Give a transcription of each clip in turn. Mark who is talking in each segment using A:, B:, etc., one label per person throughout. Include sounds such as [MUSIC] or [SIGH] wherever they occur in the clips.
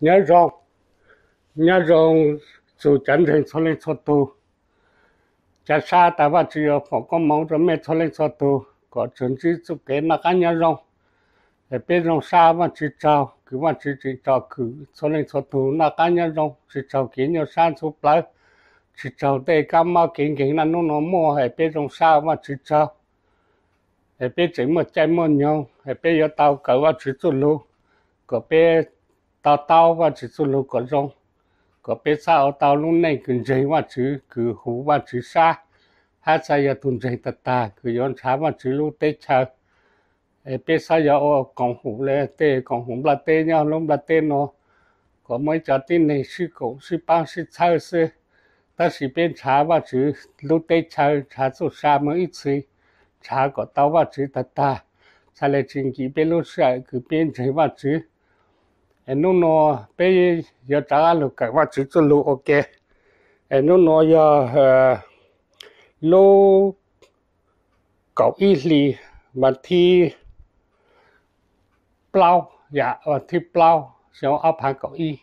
A: nhớ rộng nhớ rộng dù chẳng thành cho lên cho tu cha sa ta và chỉ ở phòng có máu rồi mẹ cho lên cho tu có chuẩn chỉ chụp cái mà cá nhớ rộng để biết rộng xa và chỉ chào cứ mà chỉ chỉ chào cứ cho lên cho tu là cá nhớ rộng chỉ chào kiến nhớ xa chụp lại chỉ chào để cá mà kiến kiến là nó nó mua hay biết rộng xa mà chỉ chào để biết chỉ một chai một nhau để biết yêu tao cỡ và chỉ chụp luôn có biết tao tao và chỉ số lô có rong có bé sao tao lúc này cứ dây và chứ cứ hú và chứ xa hát sao giờ tuần dây tật ta cứ yon sáng mà chứ lúc tết chờ bé sao giờ còn hú lê tê còn hú là tê nhau lúc là tê nó có mấy cho tin này sư cổ sư bao sư sao sư ta chỉ bên trà và chứ lúc tết chờ trà số xa mới ít xí trà có tao và chứ tật ta sao lại chính kỳ bên lúc sợ cứ bên dây và chứ nó nó bây giờ trả lúc cái mà chỉ cho lúc ok nó nó giờ ờ, lu cậu y lì mà thi plau dạ và ờ, thi plau xong áp hàng cậu y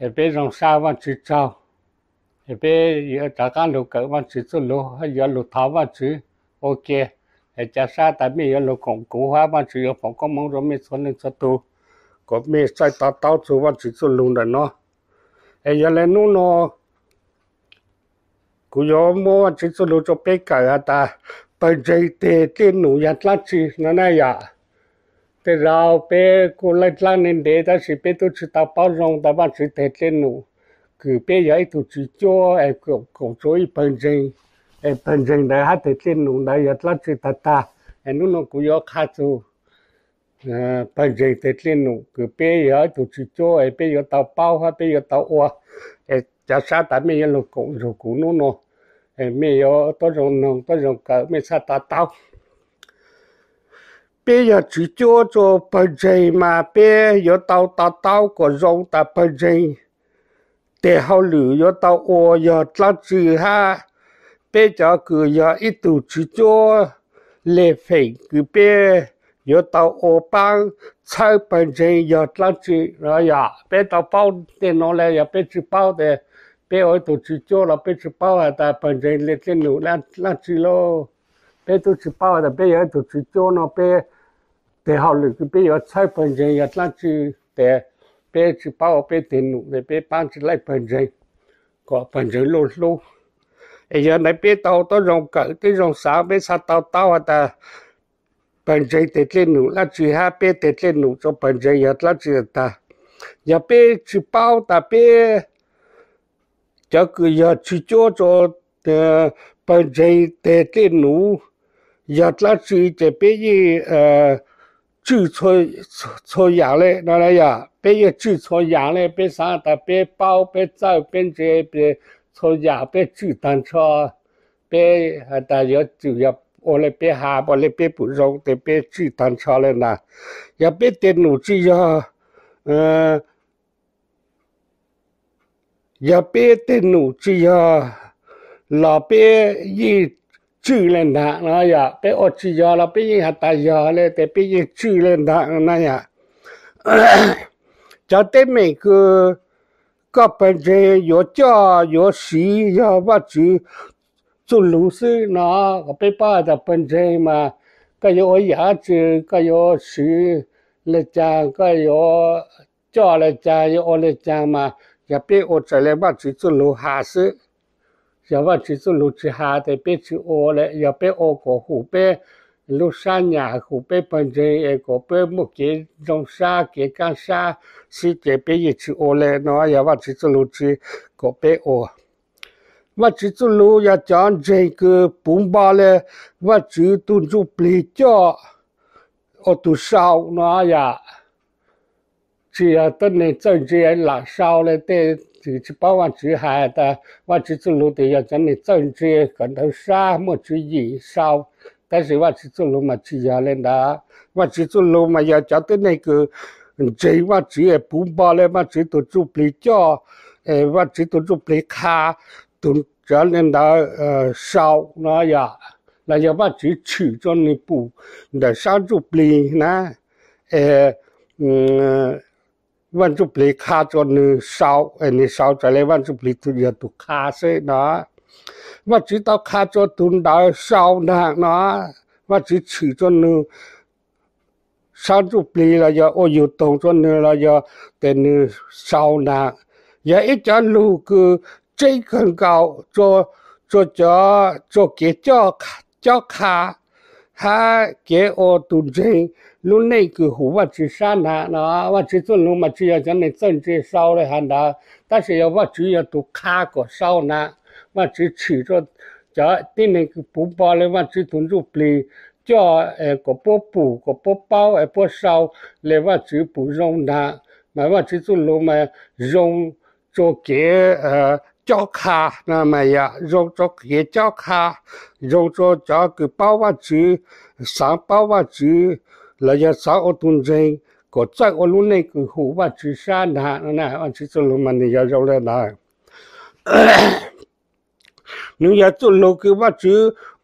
A: ở bên rồng sao mà chỉ sao ở bên giờ trả cái lúc cái mà chỉ cho lúc hay giờ lu tháo mà chỉ ok ở cha sa tại bây giờ lu cũng cố hóa mà chỉ ở phòng có mong rồi mới xuống lên xuất tu có mẹ sai ta tao chú và chỉ số lùng đấy nó ấy giờ lên nó nó cú gió mua chỉ số lùn cho bé cái, à ta bây giờ thì tiền nụ nhà lá chỉ nó này à thế rau bé cô lấy lá nên để ta chỉ bé tôi chỉ tao bao rong ta bắt chỉ thế tiền nụ cứ bé giờ tôi chỉ cho em cũng cũng chơi bây chân, em bây chân đấy hát thế tiền nụ đấy nhà lá chỉ ta ta em nó nó cứ gió khác rồi Ờ, ta dạy tế lên nụ cứ bê giờ tụ chú cho ai bê giờ tàu bao ha bê giờ tàu oa ai ờ, cha sa ta mẹ giờ lục cũng rồi cũng nô nô ai mẹ giờ tôi rồi nông tôi rồi cỡ mẹ sa ta tàu bây giờ chú cho cho bê dạy mà bê giờ tàu tàu tàu có rong ta bê dạy để hậu lữ giờ tàu oa giờ tao chữ ha bây giờ cứ giờ ít tổ chức cho lệ phải cứ bê 要到我班，差本钱要赚去，哎呀，别到包的拿来，别去包的，别我都去饺了，别去包啊，但本钱嚟真那那去咯，别都去包啊，但边喺度煮饺呢，边点好料，别要差本钱，要赚钱，但别去包别电脑料，边搬起来本钱，搞本钱老少，哎呀，你边到到人工，到人啥，少，啥到到啊的。panjai tetle nu la chu ha pe tetle nu cho panjai yat la chu ta ya pe chú bao ta pe cho ku ya chu cho cho panjai tetle nu yat la chu te pe yi chu cho cho ya le na la ya pe yi chú cho ya le pe sa ta pe pao pe zao pe je pe cho ya pe chu tan cho pe ta yo chú ya ô lê bê hà bò lê bê bù rong tê cho lên là giờ bê tên nụ chữ giờ giờ bê tên nụ chữ giờ là bê gì chữ lên đạn nó giờ bê ô chữ giờ là bê gì hạt tài giờ lên tê bê gì chữ lên đạn có bên có cho có sĩ có 做卤水那个白爸的本泽嘛，个要写字，个要讲，个要教个要学个要嘛，个辈儿子咧嘛，就做老师，个话就做鸡校的，别去学了，要辈哥过湖北卤师也湖北本彭泽也个，辈木器、种茶、铁杆茶、石器，辈也去学咧，喏，要话就做卤鸡，个辈学。我几只路要讲这个半包嘞，我几多就不加，我都少那呀。只要等你整只来烧了，得就十把万煮海的。我几只路得要等你整只，跟头少，莫注意少。但是我几只路嘛，起家的呐，我几只路蛮要讲得那个，这我几多半包嘞，我几多就不加，哎，我几多就不卡。都这年代呃少那呀，那要把这去着你不，那上住不呢？呃嗯，万住不卡着你少，哎你少这来万住不都要都卡死那，我知道卡着都那少那那，我只去着你。sáng chụp lì là giờ ô dù tổng cho nữa là giờ tên sau nà giờ ít cho lù cứ 最近高，做做脚做脚卡脚卡，还给我读钱？弄那个和我做上意，那我这种人嘛，只要将你经济烧了哈那，但是要我只要做卡个烧那，我只取着在对面不包嘞，我只从入边做诶个不补个不包诶不烧，嘞我就不用那，那我这种人嘛，用做给呃 cho cho cho [COUGHS] cho mà ya, 教卡那么呀，肉做也教卡，肉做教个包瓦猪，上包瓦猪，那要上我东人，个在我路那个湖瓦猪山那那我去做路嘛，你要肉来拿。你要做路个瓦猪，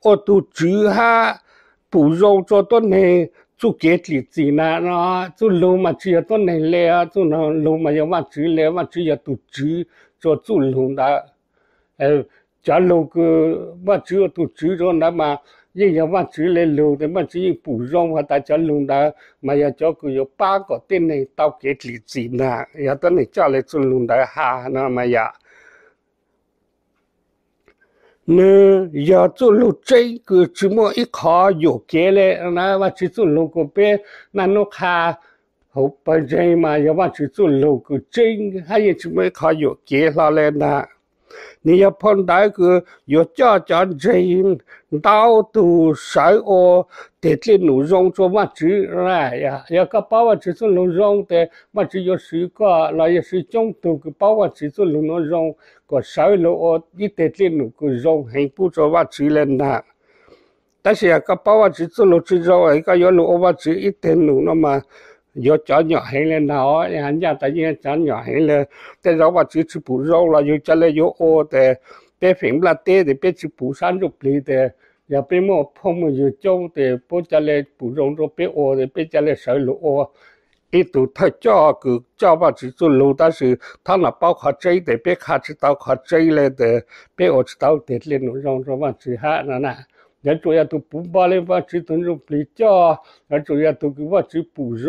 A: 我都猪哈，不肉做多呢。chú bao thì gì là ya có luôn này này nó chú lô mà chỉ là tuần này lẽ chú nó lâu mà giờ mà chỉ lẽ mà chỉ là tụ chỉ cho chủ lùng đã trả lâu cơ mà chưa tụ chứ cho nó mà nhưng nhà mà chứ lên lâu thì mà chứ những bù rong và ta trả lùng đã mà nhà cho cứ có ba cái tên này tao kết lý gì nà nhà ta này trả lại chủ lùng đã hà nó mà nhà nè giờ chú lú chơi cứ chỉ một ít khó dụ kế lên nó và chỉ chú lú có bé nó nó khá 后北人嘛，要往去做六个金，还有什么还要接下来呢？你要碰到个有家家金、到路、水哦，得地、农庄做嘛，就来呀。要个把万制作农庄的，嘛只有四个，那也是众多个把万制作农农庄，个水路、一点点个农，很不着嘛，就来嘛。但是要讲百万制作农庄一个要弄五百几一点了嘛。yo cho nhỏ hay lên nó hắn ra tại nhiên cho nhỏ hay lên thế đó bà chỉ chỉ bù rau là yo cho lên yo ô thế thế phim là thế thì biết chỉ bù san rục lì thế giờ biết mua phong mà yo cho thì bố cho lên bù rau rồi biết ô thì biết cho lên sợi lụa ô ít tụ cho cứ cho bà chỉ cho lụa ta thằng là bao khó chơi thì biết khá chỉ tao khó chơi lên thì biết ô chỉ tao tiệt lên nó rong rong bà chỉ hạ nè nhà nhà tôi lên chỉ 人主要都不把嘞把吃东西回家，人主要都给我吃补上，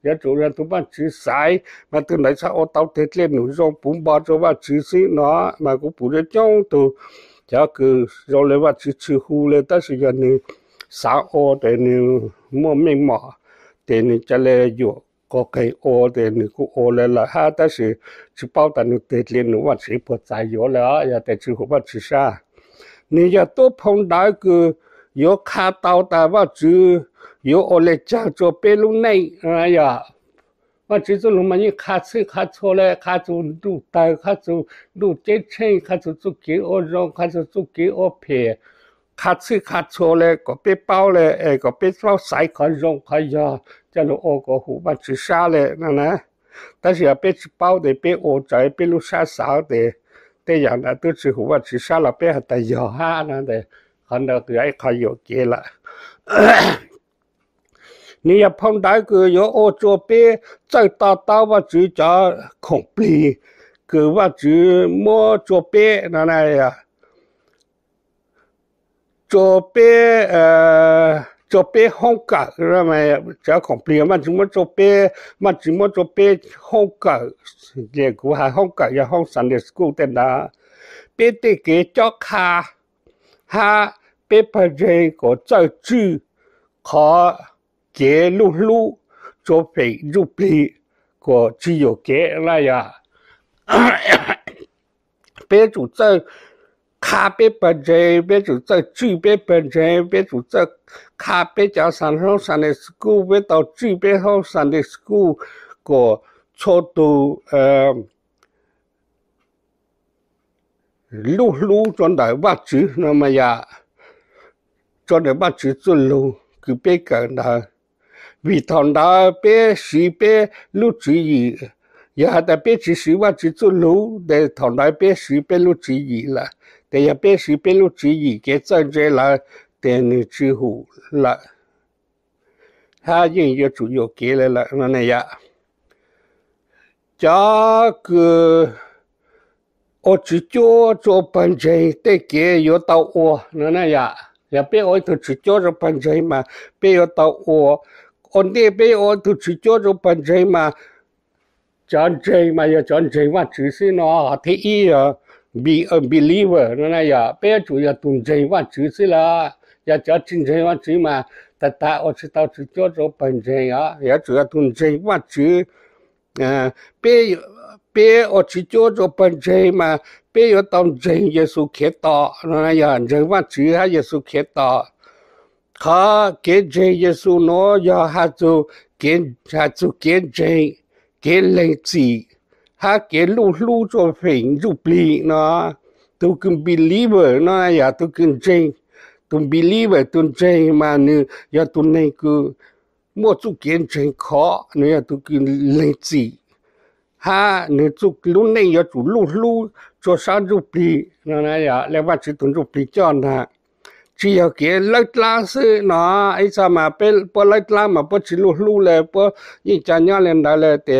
A: 人主要都把吃晒，嘛都来啥我到天天弄上不把这把吃些那，嘛个不是讲都，这个让来把吃吃糊了，但是要你啥我的你莫名嘛，的你这来有。có cái chỉ xí nó mà cũng được trong từ cứ ô lên là ha, ta sẽ chỉ bảo ta nó tết lên nó vẫn chỉ bớt dài gió là, ya ta chỉ không bắt chỉ sa. 你要多碰到一个有卡刀的，我只有我来讲做白路内，哎呀，我只做路嘛，你卡车卡错了，卡做路道，卡做路电车，卡做做给我让，卡做做给我撇，卡车卡错了，个背包了，哎，个背包塞卡让，哎呀，叫路我个虎嘛只杀了，那呢？但是要背包的，背我在，背路杀少的。tê giờ là tôi chỉ hủ và chỉ sao là bé tại giờ ha nó để hắn đã cứ ấy khai dụ kia là [COUGHS] nếu như phong đại cứ có ô chỗ bé chạy ta tao và chỉ cho khổng bì cứ và chỉ mua chỗ bé nó này à chỗ bé จเปห้องกะใช่ไหมเจ้าของเปลี่ยนมันจมันจเปมันจงมจเปห้องกะเด็กกูหาห้องกะยาห้องสันเดสกูแต่นาเปตเกจอกคาฮะเปเปเจก็จะจื้อขอเกลุลุจเปยุปีก็จีโยเกอะไรอ่ะเปจุดจ卡贝本钱别走在煮贝本钱别走在卡贝加山号山的水库，到九号山的水库过，坐到呃，路路转来八子，那么呀，转来八子走路就变简单。从那边西边路注意，也还得变去西边去走路，了，从那边西边路注意了。第一边是边路之一，给战争来电力之后了，他音乐主要给了了那那样，这个我只叫做本身得给有到我那那样，也别我都只叫做本身嘛，别有到我，我那边我都只叫做本身嘛，战争嘛要战争嘛，只是那第一啊。be a believer nó là giờ bé chủ giờ tuần chơi và chữ xí là giờ cho chân chơi và chữ mà ta ta ở chữ tao chữ cho cho bản chơi à, giờ chủ giờ tuần chơi và chữ à bé bé ở chữ cho cho bản chơi mà bé ở tao chơi Giêsu Kitô đó nó là giờ chơi và chữ ha Giêsu Kitô khó kiến chơi Giêsu nó giờ ha chú kiến ha chú kiến chơi kiến lên chỉ ฮะเกลูลูจวบิงจูปลีนะตุกึนบิลีเบอร์นะอย่าตุกึนเจงตุนบิลีเบอร์ตุนเจงมาเนี่ยอยาตุนในกูมั่วจุเกนเจงขอเนี่ยตุกึนเลนจีฮะเนี่ยจุลุนในอย่าจุลูลูจวบสาจูปลีนะนะอย่าเล้วว่าจุตุนจุบลีจอนะชีอยากเกลือลาสนะไอ้สามาเป็นปลาลามาปัจจุลูลูเลยปัยิ่งจะเนี่ยเล่นได้เลยแต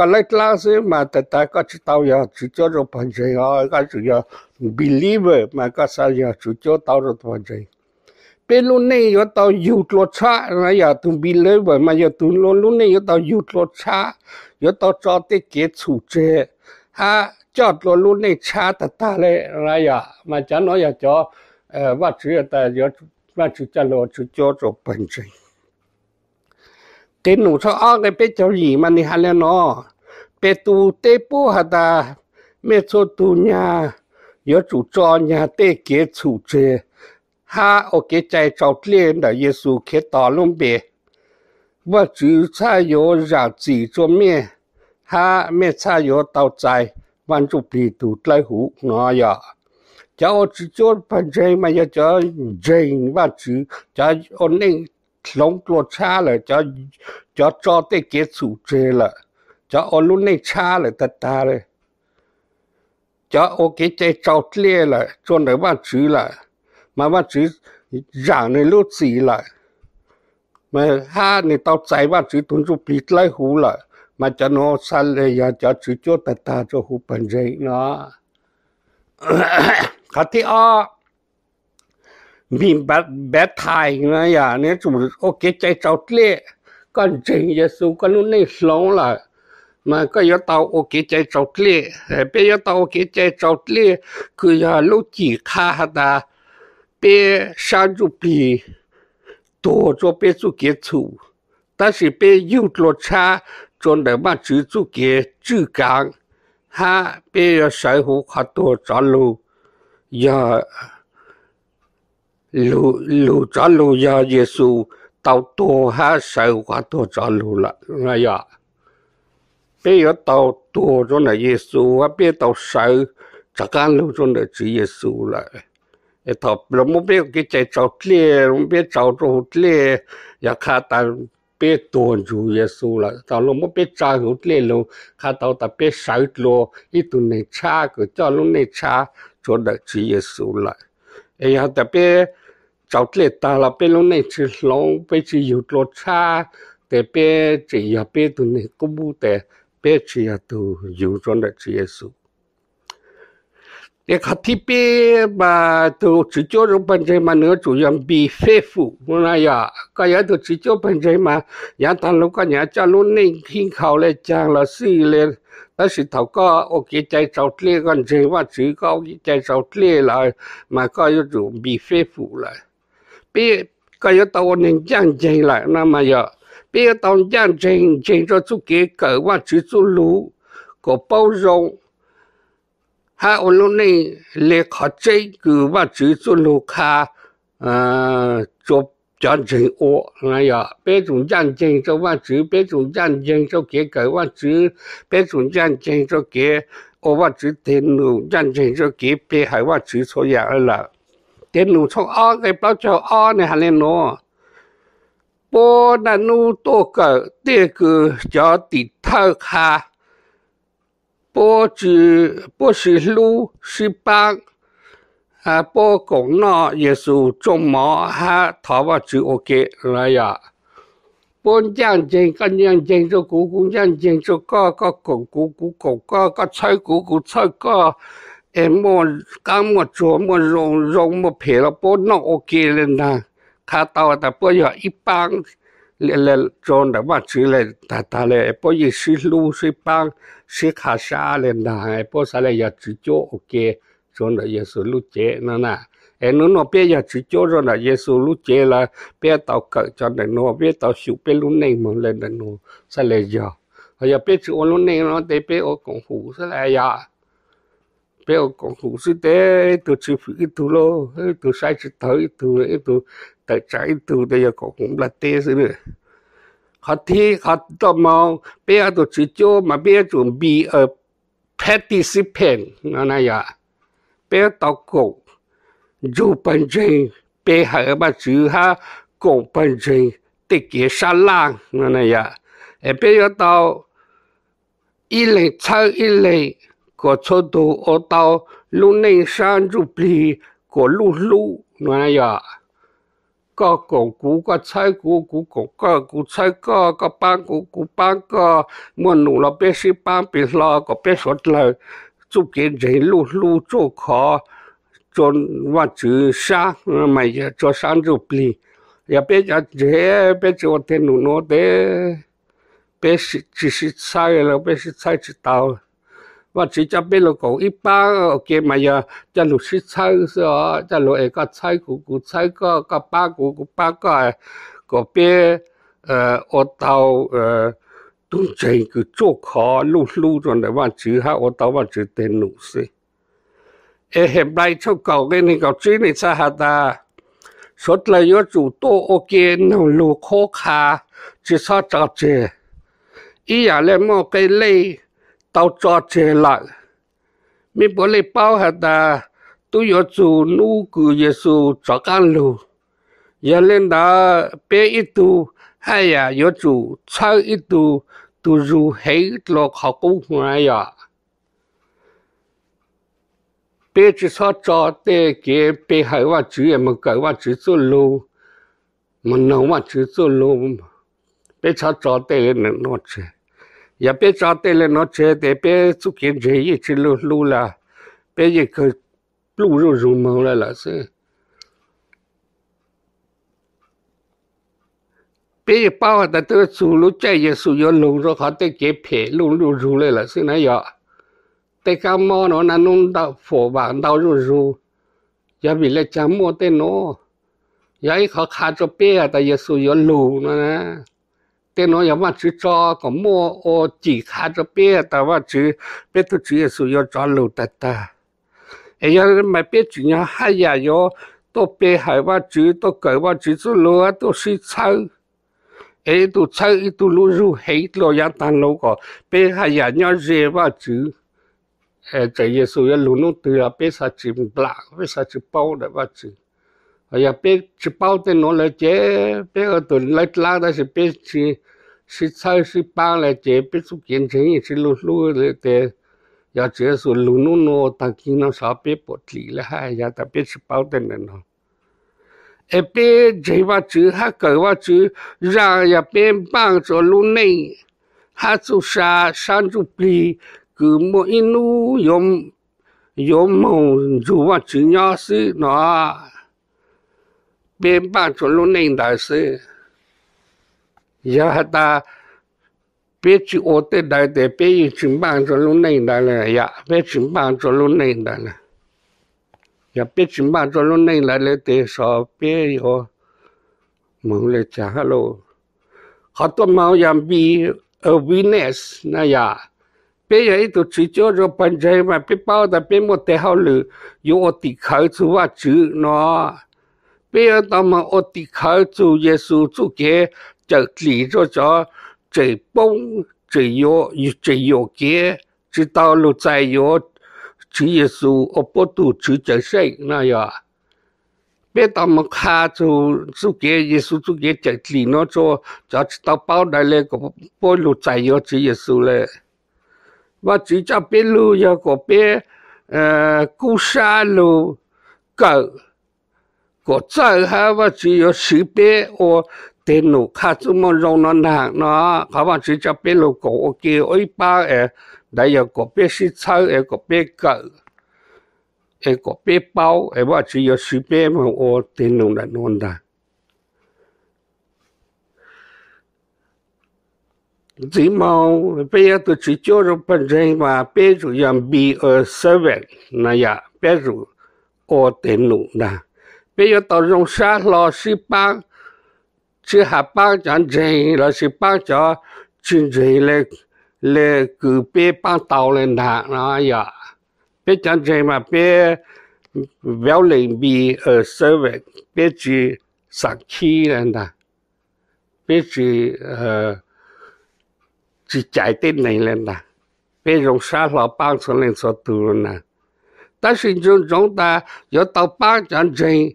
A: ก็เลยล่าสุดมาแต่แต่ก็จะต้องยาจุดจะพันใจอ๋อก็จะยา believe มาก็สายาจุดจะต้องรพันใจเป็นรุ่นนี้ยตองยุดรสชานะอย่าตุน believe มาอย่าตุนรุ่นรุ่นนี้ยตองยุดรสชายตองจอดที่เกศสูเจฮะจอดรุ่นรุ่นนี้ชาตตาเลยนะอย่ามาจะน้อยอย่าจอเอ่อว่าชื่อแต่ยว่าชื่อจะรอจุดจะรพันใจ cái nụ cho ở cái bé cháu gì mà đi hàn lên nó bé tu tế bố hả ta mẹ cho tu nhà yo chủ cho nhà tế kế chủ chế ha ở cái trái cháu lên là Giêsu khi tỏ luôn bé và chữ cha yo ra chỉ cho mẹ ha mẹ cha yo tao trái văn chụp bì tu lại hủ nó ya cháu chỉ cho phần chơi mà giờ cháu dành và chữ cháu ổn định ลงตัวชาเลยจะจะจอเตเกสูเจละจะอลุนในช้าเลยตตาเลยจะโอเคใจจอเตเลยจนไหนว่าจื้อละมาว่าจื้อย่างในลูกสีล่ะมาฮ่าในตอใจว่าจื้อตุนจูปิดไรหูล่ะมาจะนอสันเลยอยากจะจื้อจตตาจะหูเปัญญเนาะขัดที่อ้อ明白白，太那呀？那住我给在折叠，干净，耶稣，那弄那爽啦。嘛，个要到 OKJ 折叠，别要到我给 j 折叠，可要六七卡的，别山猪皮多做，别做几处，但是别有落差，做那嘛猪做给浙江，哈，别要晒乎好多长路呀。lu lu cho lu ya Giêsu tàu tu ha sợ quá tu cho lu là ngay à bây giờ tàu tu cho là Giêsu à bây tàu sợ cho cái lu cho là chỉ Giêsu là cái tàu lo muốn biết cái chạy tàu kia muốn biết tàu tàu kia ya khá ta biết tuôn chủ Giêsu là tàu lo muốn biết cha hữu kia lo khá tàu ta biết sợ lo ít tu này cha cứ cho lúc này cha cho là chỉ Giêsu là ai hả ta biết cháu lệ ta là bé lúc này chỉ lòng bé chỉ yếu lo cha để bé chỉ yếu bé tụi này cũng bu để bé chỉ yếu tụ yếu cho nó chỉ yếu số để khát thì bé mà tụ chỉ cho nó bản thân mà nữa chủ yếu bị phê phụ nó là ya cái yếu tụ chỉ cho bản thân mà nhà ta lúc cái nhà cha lúc này khi khảo lên chàng là sư lên đó là thầu có ở cái trái sầu lê còn gì mà chỉ có cái trái sầu lê là mà có yếu chủ bị phê phụ lại bị cái yếu tố nên giang trình lại nó mà giờ bây yếu tố giang trình trình cho chú kế cỡ và chú chú lũ có bao rộng ha ôn lúc này lệ khó chế cử và chú chú lú khá chụp giang trình ô là giờ bé chúng giang trình cho và chú bé chúng giang trình cho kế cỡ và chú bé chúng giang trình cho kế ô và chú tiền lũ giang trình cho kế bây hay và chú số nhà là chế nụ cho o cái bao cho o này hẳn lên nó bố là nụ tô cờ tê cử cho tỷ thơ khá bố chứ bố sư lũ sư bác à bố cũng nó giê xu trông mỏ ha thọ vào chữ ok rồi ạ bốn giang chênh con giang chênh cho cú cũng giang chênh cho co co cũng cú cú cũng co co chơi cú cú chơi co em muốn cá một chỗ một rong rồng một phe là bố nó ok lên na khá tao ta bố giờ ít bang lên lên tròn đã bắt chữ lên ta ta lên bố giờ xí lu xí bang xí khá xa lên na bố xa lên giờ chữ chỗ ok tròn đã giờ xí lu chế na na em nó nó bây giờ chữ chỗ rồi là giờ xí lu chế là bây tao cỡ cho nên nó bây tao chịu bây lu này mà lên nó xa lên giờ bây giờ bây chữ lu này nó để bây ô công phu xa lên giờ béo còn phụ sư tế từ chữ phụ ít từ lô từ sai chữ thở ít từ ít từ tại trái ít từ bây giờ còn cũng là tê sư nữa họ thi họ tò mau béo từ chữ cho mà béo chuẩn bị ở participant nó này à béo tao cổ dù bản chân bé hở mà chữ ha cổ bản chân tích kế sa lang nó này à em béo tao 一类超一类。có cho tù ở tàu lúc nên sang rụp lì có lũ lũ nó ya có cổ cú có chơi cú cú cổ có cú chơi có có bán cú cú bán có muốn nụ là biết si bán biết lo có biết sốt lời chụp kiến gì lũ lũ chỗ khó cho và chữ sang mày cho sang rụp lì ya biết ya dễ biết cho tiền nụ nó thế biết chỉ chỉ sai là biết sai chỉ tao ว่าชิจะเป็นลูกของอีป้าโอเคมาเยอะจะลูกชิใช้เสือจะลูกเอก็ใช้กูกูใช้ก็ก็ป้ากูกูป้าก็ก็เป็นเอ่ออดเตาเอ่อตุ้งเจงกูโจกคอลู่ลู่จนแต่ว่าชื่อฮะอดเตาว่าชื่อเต็นหนูสิเอเห็นไรเท่าเก่ากันนี่เก่าจีนี่สหัตาสดเลยยอดจู่โตโอเคนลูกโคคาจะซาจับเจอีอย่าเล่นมอไกเล่ tao cho chê lại mi bố lê bao hạt ta tu yo chú nu cử giê xu cho can lù giờ lên đó bé ít tu hay à yo chú sao ít tu tu ru hei lo khó cũng ngoài à bé chỉ sao cho tê kế bé hay và chữ em mà cái và chữ số lù mà nấu mà chú số lù bé sao cho tê nó chơi ya pe cha te le no che te pe chu kien je yi chi lu lu la pe ye ke lu ru ru mo la la se pe ye pa wa ta te chu lu che ye su yo lu ro kha te phe lu lu ru le la se na ya te ka mo no na nu da fo ba da ru ru ya bi le cha mo te no ya i kha cho pe ta ye su yo lu na 电脑要么去找个么哦，其他这别的话去，别的主要是要找路的的。哎呀，买别主要还呀要到北海哇去，到改哇去走路啊，到水草。哎，都草一都路入黑路呀，但路个北海呀，要热哇去。哎，这也是要路弄对了，别啥去不啦，别啥去包的哇去。哎呀，别吃饱了，拿来解；别个都来拉，的是别吃，吃菜是饱了解。别说变成一只卤卤的的，要吃说卤卤的，大家啥别不提了哈！呀，他别吃饱的呢。一别吃不着还搞不着，让呀别帮着弄内，还做啥？上着班，感冒一路用用毛就把重要是那。边把准路领导是，然后他别去我的来的，别有准帮准路领导了呀，别准帮准路领导了，呀别准帮准路领导了的说别有，冇了家喽，好多毛样比 a witness 那呀。bây giờ tôi chỉ cho cho bạn chơi mà biết bao giờ biết một tế hậu lử, dù ở tỷ chú và chữ nó 俾他媽我地口做耶稣做嘅，就練咗咗最崩最弱越最弱嘅，至到六寨月做耶稣我不斷做正事那样。别他媽看做做嘅，耶稣做嘅就練嗰咗，就到包来那个半六寨月做耶稣嘞。我主教邊路有个别呃，孤山路狗。个再哈，我只有识别我电脑卡住么？弄那哪呢？哈，我只要识别了，OK，我一拍哎，那个，别是拆，那个别割，那个别包，哎，我只要识别我电脑来弄的？睫毛不要都去教日本人嘛？别属要 be a servant，那样，别属我电脑呢。bây giờ tàu rong xa lo xí băng chứ hạ băng chẳng gì là xí băng cho chuyện gì là là cứ bê băng tàu lên hạ nó giờ à. bê chẳng mà bê véo lên bì ở sơ vệ bê chỉ sạc khí lên hạ bê chỉ ờ, chỉ chạy tên này lên hạ bê rong xa lo băng xuống lên số tù lên hạ 但是就从他要到八张镇，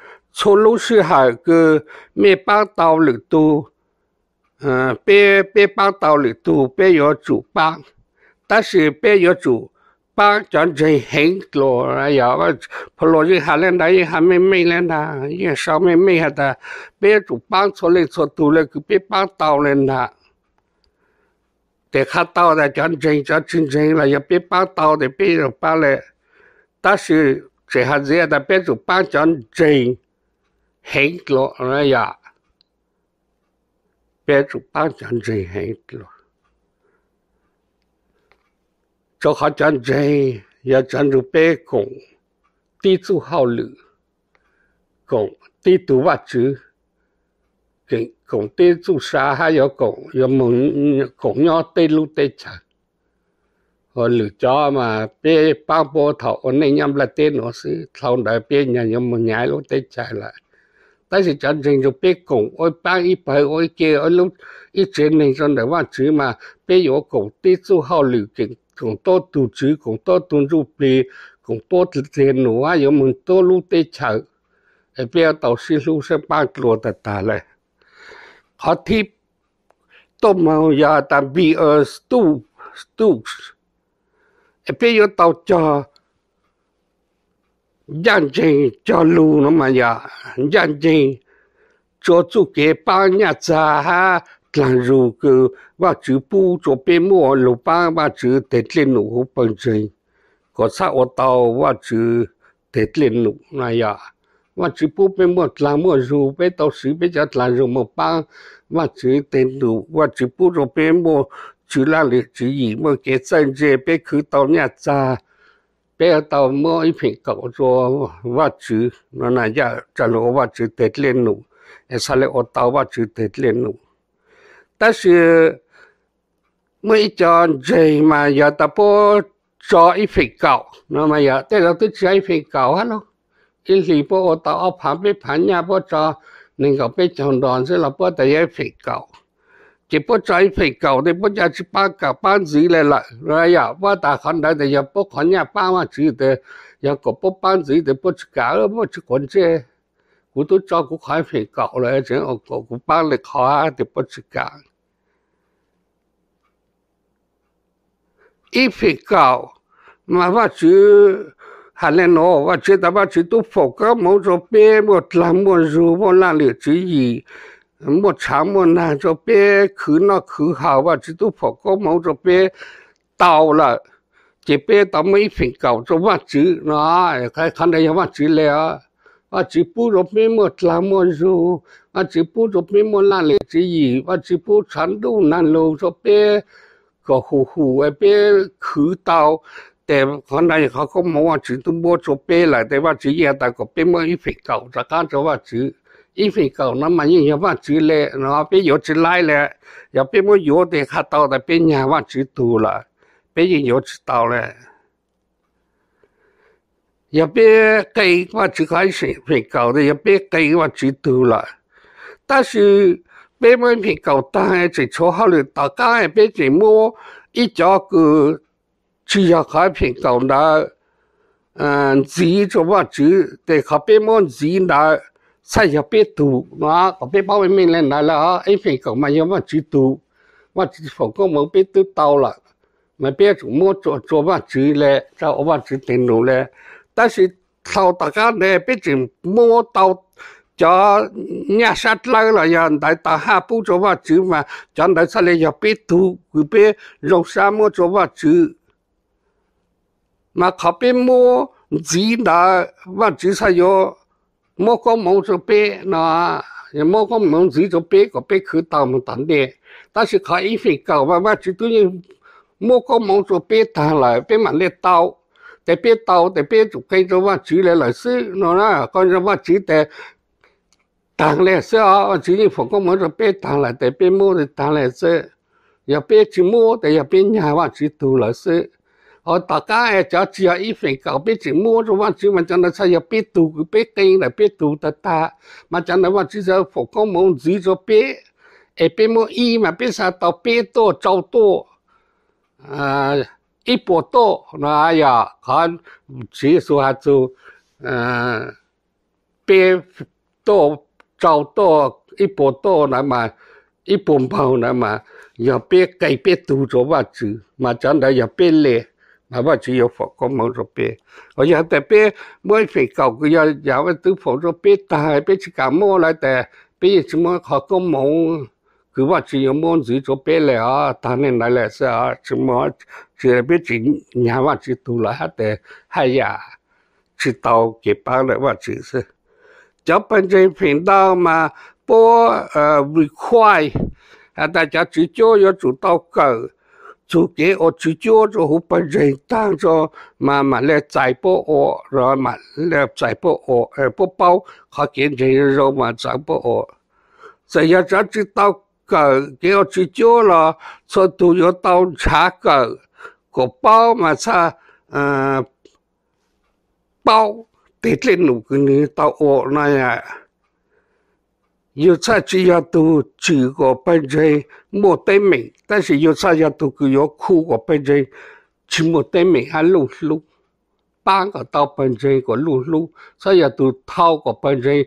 A: 从鲁西海个，别把刀了都，嗯，别别把刀了都，别要走包，但是别要走包，讲真很多啊，呀，我不落雨下来那，也还没没两呢，也上面没下得，别走包错来错多了，别把刀了呢。得看到的讲真讲真真了，也别把到的，别要包嘞，但是这下子也得别煮包讲真。à, henkilö chú ja Petru Pantan se henkilö. Cho khá chan dây ya chan chú bê cổng đi tu hào lự cổng đi tu bát chứ cổng đi tu xa hay yo cổng có mừng cổng nhỏ đi lu đi chẳng họ lựa cho mà bê bao bô thọ anh em là tên nó sư thao đại bê nhà nhóm một nhái lúc đi chạy lại 但是真正就别讲，我把一百我一给我弄一千零三台湾纸嘛，别有讲地主好流行，讲多读书，讲多读书别，讲多读电脑啊，有么多路得走，哎，不要到西路上把路的打嘞，好听，多么呀，但比尔杜杜，哎，别有到家。dân trình cho lưu nó mà giờ dân trình cho chú kế ba nhà cha ha làm rù cứ và chú bu cho bé mua lục ba và chữ tết lên nụ hút trên có sao ô tàu và chú tết lên nụ này à và chú bu bé mua làm mua rù bé tàu sứ bé giờ làm rù một ba và chú tết nụ và chú bu cho bé mua chú là lịch chú gì mà cái chân chế bé cứ tàu nhà cha bây giờ tàu mỗi phim cậu cho vắt chữ nó là giờ trả lỗ vắt chữ tết liên nụ sao lại ở tàu vắt chữ tết liên nụ ta sự mỗi cho gì mà giờ ta po cho ít phim cậu nó mà giờ thế là tôi chơi phim cậu hả nó. cái gì po ở tàu ở phản biết phản nhà po cho nên cậu biết chồng đòn sẽ là po tại phim cậu chỉ bố trái phải cầu thì bố nhà chỉ ba cả ban gì lại là, rồi ya bố ta khăn đại thì ya bố khăn nhà ba mà chỉ để ya có bố ban gì thì bố chỉ cả rồi bố chỉ còn chơi cú tôi cho cú khai phải cầu rồi chứ ông cú cú ban lại khó thì bố chỉ cả ít phải cầu mà bác chỉ hà lên nó bác chỉ ta bác chỉ tu phục các mẫu rồi bê một làm một rú một làm liệu chữ gì một sáng một nàng cho bé khứ nó khứ hào và chỉ tu phổ có mẫu cho bé tàu là chỉ bé tàu mấy phình cầu cho mà chữ nó cái khăn này mà chữ chỉ bu rồi bé một là một dù chỉ bu rồi một là lệ gì chỉ bu chán đủ nàng lâu cho bé có hù hù ấy bé khứ tàu để con này họ không muốn chữ tu mua cho bé lại để mà chữ gì ta có ít phình cầu ra cá cho mà 一品糕，那么人家往来，然后被要这来了，要别莫煮的还道的，别人往这多了，别人要知道了，要别给往这开先品糕的，要别给往这多了，但是别品糕大还就绰好了，大家别这么一家个煮一下品糕那，嗯，自己煮嘛得靠别自己来。sai giờ biết tu mà có biết bao mình lên lại là anh phải có mà giờ mà chỉ tu mà chỉ phổ có muốn biết tu tao là mà biết chúng mua chỗ chỗ mà chỉ lệ cho ông mà chỉ tiền đủ lệ 但是 sau tất cả này biết chúng mua tao cho nhà sát lâu là giờ đại ta hạ bút chỗ mà mà cho đại sao biết tu cứ biết rộng xa mua chỗ mà mà khó biết mua gì đó mà chỉ sao 莫讲忙着掰，喏，也莫讲忙着就别个别去倒么等的。但是他一回家，往往就等于莫讲忙别掰，了，来掰完刀，倒，别刀倒别就跟着我把来了来吃，喏跟着我把自当然是啊，我自己放个忙着掰，等来，得别莫的等来些，又别寂寞，要别伢话自己独来些。họ tất cả ai cho chỉ hay phèn cầu biết chỉ mua cho bạn chỉ mà chẳng là sao giờ biết tu cứ biết kinh là biết tu tất ta mà chẳng là bạn chỉ giờ phục công môn gì cho biết ai biết mua y mà biết sao tao biết to trâu to à ít bộ to nó ai à còn chỉ số hạt số à biết to trâu to ít bộ to là mà ít bộ bao là mà giờ biết cái biết tu cho bạn chứ, mà chẳng là giờ biết lệ 哪怕只有佛光芒若别，我有特别每份舊嘅有有一啲佛若別，但係別只感冒嚟嘅，別什麼學光芒，佢話只有芒子咗別嚟啊，但係嚟嚟是啊，什麼只別只廿萬只到嚟下嘅，係呀，只到幾百嚟萬只是，就本身頻道嘛，播呃 require 啊，大家只做要做到夠。chủ kế ở chủ chỗ cho hụt bên rèn tăng cho mà mà lại giải bộ ở rồi mà lại giải bộ ở ở bộ bao khó kiến rèn rồi mà giải bộ ở giờ giờ cho chỉ tao cờ kế ở chú chỗ là cho tụ yo tao trả cờ có bao mà sa à bao tết lên nụ cười tao ở này à 有啥作要都做个本钱，没得命；但是有啥作业都要苦个本钱，没得命还露露，半个大本钱个露露，作业都掏个本钱，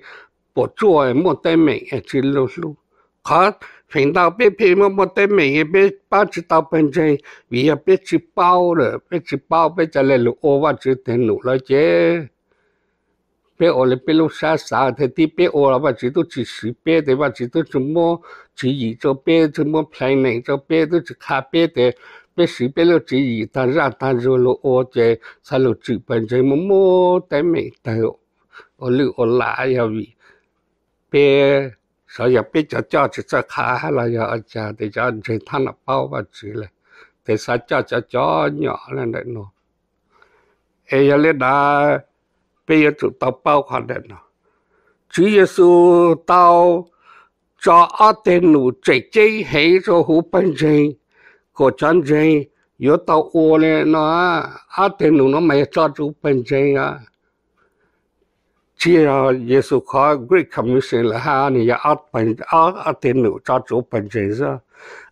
A: 不做还没得命还吃露露。看，全道别骗，没没得命，也别半只到本钱，你也别吃饱了，吃饱别再来我饿，只等路来接。别学了，别弄啥啥，他地别学了吧，只都只识别的吧，只都怎么只一做别怎么偏能做别都只看别的，别识别了只一，但是但是了学这才了只本这么么得没得哦，我了我拉要为别所以别叫叫只只看了要叫的叫只他那包吧只了，得啥叫叫叫鸟了那喏，哎呀嘞那。毕业走到包河了，就是说到抓阿店路最近黑着有喷泉，过春节又到过年了阿店路那没有抓住喷泉啊，Commission 了，他那也阿喷阿阿店路抓住喷泉了。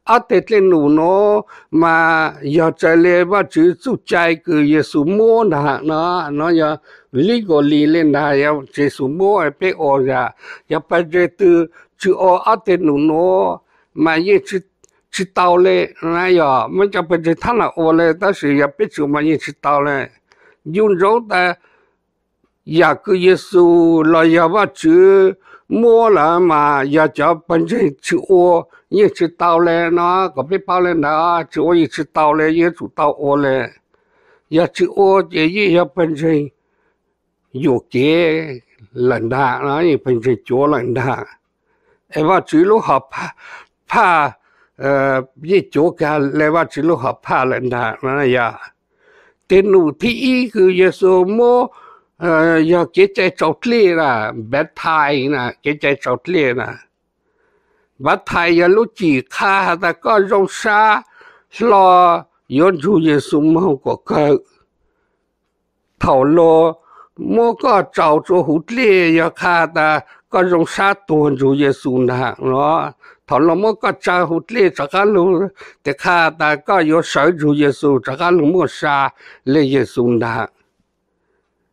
A: à tê lên nu nó mà giờ chạy lê ba chữ chú chạy cứ giờ sú mô nà nó nó giờ lý gò li lên nà giờ chạy sú mô ai bê ô ra giờ bây giờ từ chữ o à tê nu nó mà giờ chữ chữ tàu lê nà giờ mình cho bây giờ thằng là ô lê ta sử giờ biết chữ mà giờ chữ tàu lê dùng dấu ta giờ cứ giờ sú lo giờ ba chữ mua là mà giờ cho bây giờ chữ o 一直到嘞呢，隔壁包嘞呢，只我一直到嘞，也住到我嘞，也只我也也要本身有给冷的，然后也本身脚冷的，哎嘛，只路好怕怕，呃，一脚干来嘛，只路好怕冷的，那呀，但路第一个也是么？呃，要给在找累了，别太呢，给在找累了。วัดไทยยังรู้จีค่าแต่ก็รงชาสรอยอนชูเยซูมอก็เกิดถั่วโลมัวก็เจ้าจูหุ่นเลยยค่าแต่ก็รงชาตัวชูเยซูนะเนาะถั่วโลมัวก็เจ้าหุ่นเลียจักรลุแต่ค่าแต่ก็ย้อนสายูเยซูจักรลุมัวชาเลยเยซูนะ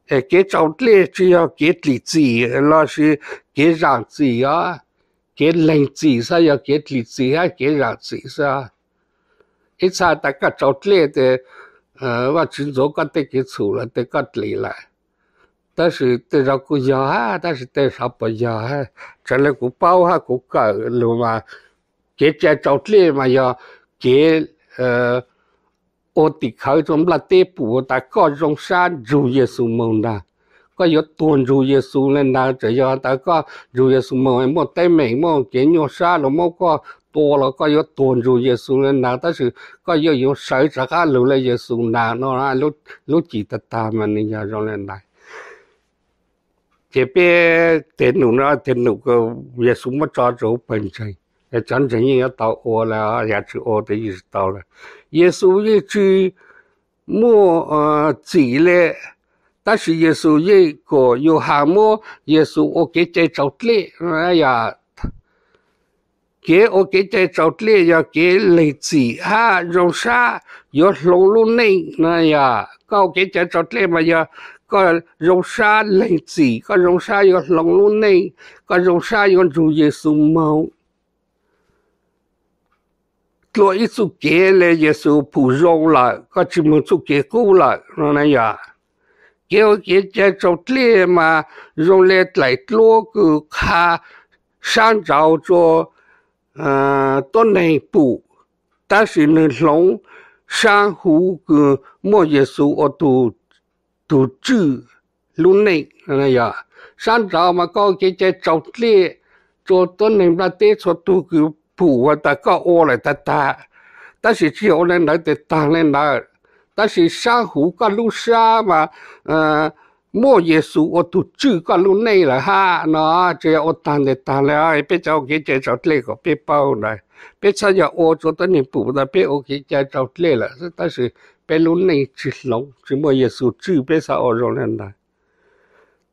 A: เอ๋เกี่ยวกับเลี้ยงเกี่ยวกับลิ้นจี๋แล้วสิเกี่ยวกับจี๋อ่ะ给冷知识要给理知识给热知识，一查大家做这的，呃，我今早个得给错了，得个累了。但是对上国家哈，但是对上不家哈，这里个包哈个个路嘛，给这做这嘛要给呃，我的口中那地步，大家种山主也是猛的。có yếu tuần rù giê xu lên nào chỉ do ta có rù giê xu mờ mờ tay mình mờ kiến nhau xa rồi mờ có to là có yếu tuần rù giê xu lên nào ta sự có yếu yếu sợ sợ cá lù lên giê xu nào nó là lúc lúc chỉ ta ta mà nên giờ rồi lên này chế bé tiền nụ nó tiền nụ cái giê xu mất cho chỗ bình thường cái chân chính như tao ô là giá trị ô thì ý tao là giê xu như chỉ mua ờ, chỉ lệ 但是耶稣一个有项目，耶稣我给在找力，哎呀，给我给在找力要给例子哈，用啥要路路内，哎呀，搞给在找力嘛要。có rong sa lên gì có rong sa có lòng luôn này có rong sa có chủ Giêsu mau lo ít số kế là Giêsu rong là có chỉ một số kế cũ là nó này à 叫姐姐做爹嘛，用来来多个卡上找做，嗯，多内婆，但是呢，龙珊瑚个莫耶稣，我都都知，老内，哎呀，上找嘛，叫姐姐做爹，做多年不爹，都给个啊，但是我来来打，但是只能来来打来打。但是珊瑚个路上嘛，呃，莫耶稣我都知个路内了哈，喏，这我谈的谈了，哎，别我给介绍这个，别包了，别参加我做的你不能，别我给介绍这了，但是别路内只龙，这莫耶稣知，别啥我着了呢。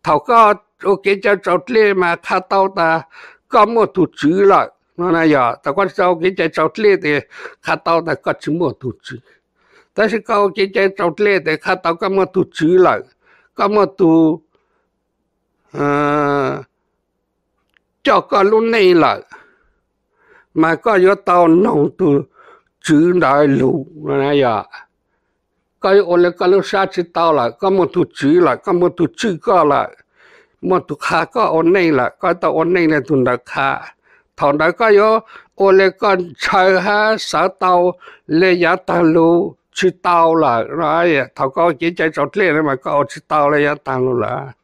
A: 头个我给介绍这嘛，看到的，干莫都知了，那那呀，他管找姐姐找这个的，看到的个什么都知。但是高姐姐早来的，看到干嘛都走了，干嘛都，嗯，叫个路内了，买个要到弄都走来路那呀，个我那个路下去到了，干嘛都走了，干嘛都走过了，嘛都看个我内了，个到我内了都来看，头来个要我那个菜哈啥到来也大路。去到了，哎呀，他讲杰家找孽了嘛，哥，去到了也打落来。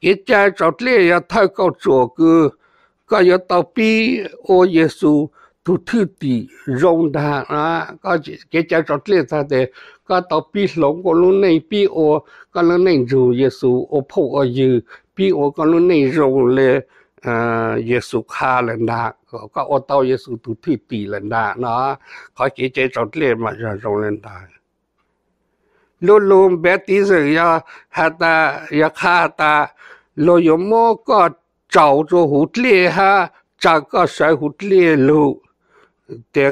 A: 杰家找孽要太告主个，哥要到彼我耶稣都特地容他啊！哥，杰家找孽他的，哥到彼龙我罗内比哦，哥罗内做耶稣，我破我有比我哥罗内做嘞。à, Giêsu Kha lần có có ô tô Giêsu tu thi tỷ nó có chế trọng liền mà giờ rộng lần đã luôn luôn bé tí giờ ya hà ta ya kha có trâu cho hụt lìa ha chả có sai hụt lìa lu tiếc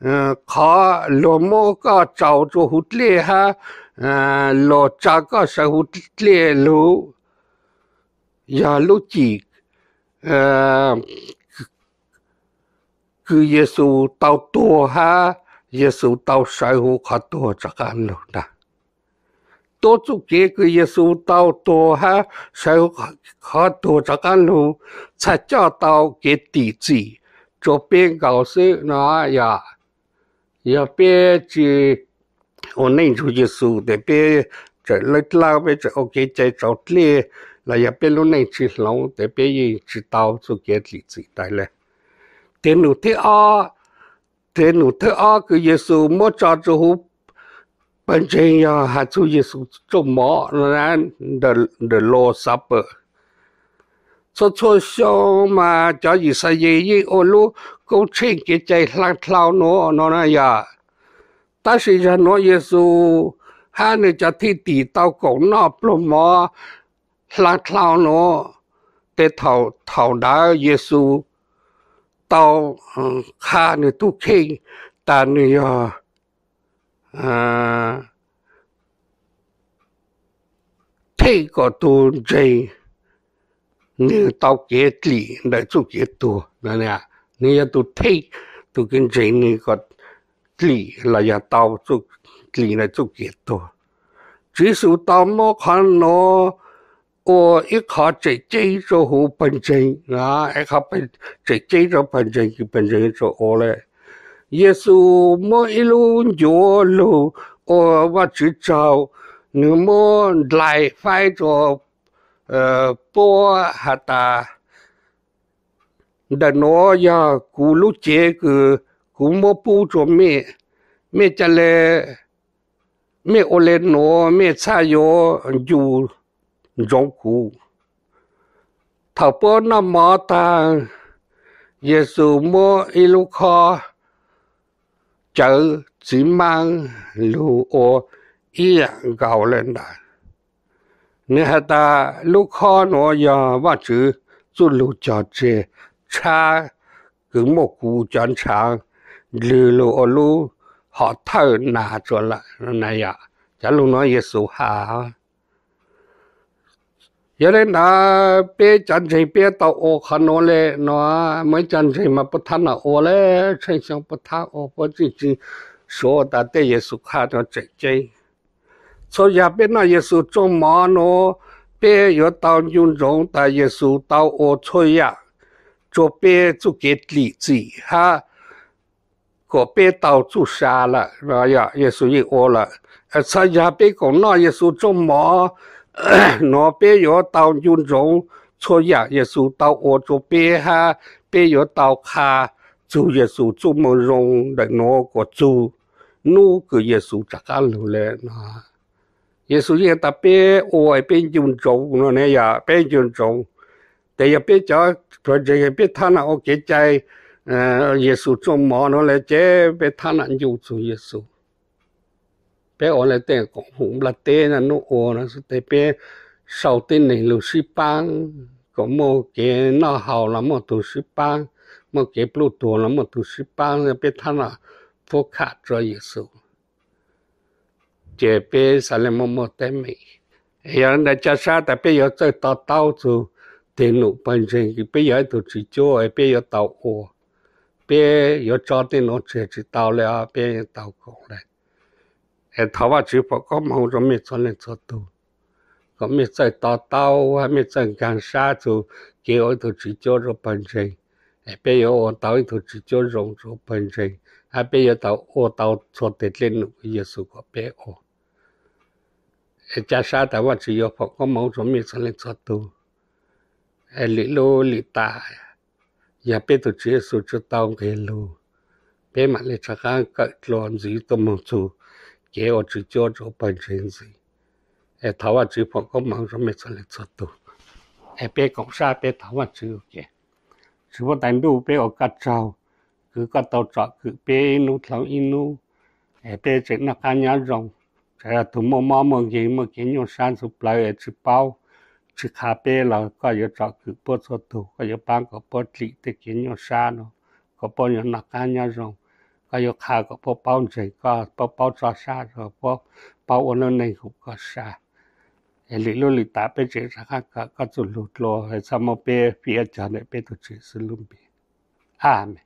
A: ờ, khó lo mo có trâu cho hụt lìa ha ờ, lo chả có sai hụt lìa lu giờ lúc chỉ 誒，佢耶稣到多下，耶稣到倒湖好多这个路的，多做幾个耶稣到多下，少好多这个路，才加到一點錢，左边高少那呀，又變住我諗出耶稣的边，在那拉边就 OK，在做呢～那也别弄那只龙，得别用一刀就给自己带来。第奴第二，第奴第二个耶稣末兆之后，本真呀还做耶稣做马人的的罗萨不？说说甚嘛，叫一声爷爷，我路够真给在拉拉诺诺那呀？但是叫诺耶稣喊你叫剃剃到狗那不嘛？là lao nó để thầu thầu đá Giêsu tao ờ, kha nữa tu khi ta nữa à thế có tu gì nữa tao kế lý để chú kế tu nè nè nữa tu thế tu kinh gì nữa có lý là nhà tao chú lý là chú kế tu chỉ số tao mà khăn nó ก็อีขาจะเจี๊จะหูปัญจงนาไอ้ขาเป็นจะเจ๊จะปัญจงคือปัญจงจะโอเลยเยซูเมื่อลูกโยลูโอว่าจะเจ้าหนูมันไหลไฟจะเอ่อปัวหัตาแต่หนูอยากกูลูกเจกืกูไม่ปูจะไม่ไม่เจะเลยไม่โอเลนโอไม่ใช่โยอยู่ rộng cụ thập bó nó mò ta Giêsu mô ilu kho chở chỉ mang lù ô ý gạo lên đại nếu hả ta lúc kho nó giờ và chữ dù lù cho chê cha cứ một cụ chọn sáng lù lù ô lù họ thơ nà cho lại này ạ chả lúc nói Giêsu hà 原来那别挣钱，别到我看那来，那没挣钱嘛不谈了，我嘞丞相不谈我不尽心说的对耶稣看着真真，从下边那耶稣种马咯，边又到军中，但耶稣到我村呀，这边就给地子哈，这边到就杀了，妈呀，耶稣也饿了，哎，从下边讲那耶稣种马。nó bé yo tao yun rong cho ya ye su tao o cho bé ha bé yo tao kha chu ye su chu mo rong de nó có chu nu cứ ye su chắc ăn lu le na ye su ye ta bé o ai bé yun rong nó này ya bé yun rong để ya bé cho cho je bé than na o ke chai ờ, su trong mo nó le che bé than na yu chu ye bé ở lại tiền cũng hùng là tê là nó ở nó sẽ sau tên này lưu sĩ bang có một cái nó hào là một tu sĩ bang một cái pluto là một tu sĩ bang là bé thằng là phô khát cho Giêsu chế bé sẽ là một một tê mỹ hiện đại cha sa tại bé giờ chơi tao tao chú tiền nụ thì bây giờ tụi chỉ cho bây giờ tàu ô bây giờ cho tiền chơi chỉ tàu là bây giờ tàu cổ hệ thảo và chỉ bỏ có mong rồi mình cho lên cho tu có mình chơi tao tao hay mình chơi càng xa chú kia ôi thử chỉ cho rồi bằng trình hệ bây giờ ô tao thử chỉ cho rồi rồi bằng trình hay bây giờ tao ô tao cho tiền lên bây giờ có bé ô hệ cha xa tao và chữ bỏ có mong rồi mình cho lên cho tu hệ lý lô lý tạ giờ bây giờ chỉ sự cho tao cái lô bé mặt lên chắc ăn cái lo gì tôi mong chú 我只教着白裙子，哎，他娃就放个网上面出来做图，哎，别工啥，别他娃就见，只不过单独别我介绍，个都找佮别人一路，别别在那看伢人，哎，多么忙忙，见么见用删除不来那只包，吃咖啡了，还要找个不做图，还要办个包礼，得见用删了，可不伢那干伢人。ก็ยกขาก็พอเป้าใจก็พอเป้าซาซาก็พอเป้าอันนั้นในหุบก็ซาเอลิโลลิตาเป็นเจสข้าก็ก็จุดหลุดโลให้สมอเปเปียจานเป็นตัวเจสลุมเปอาเม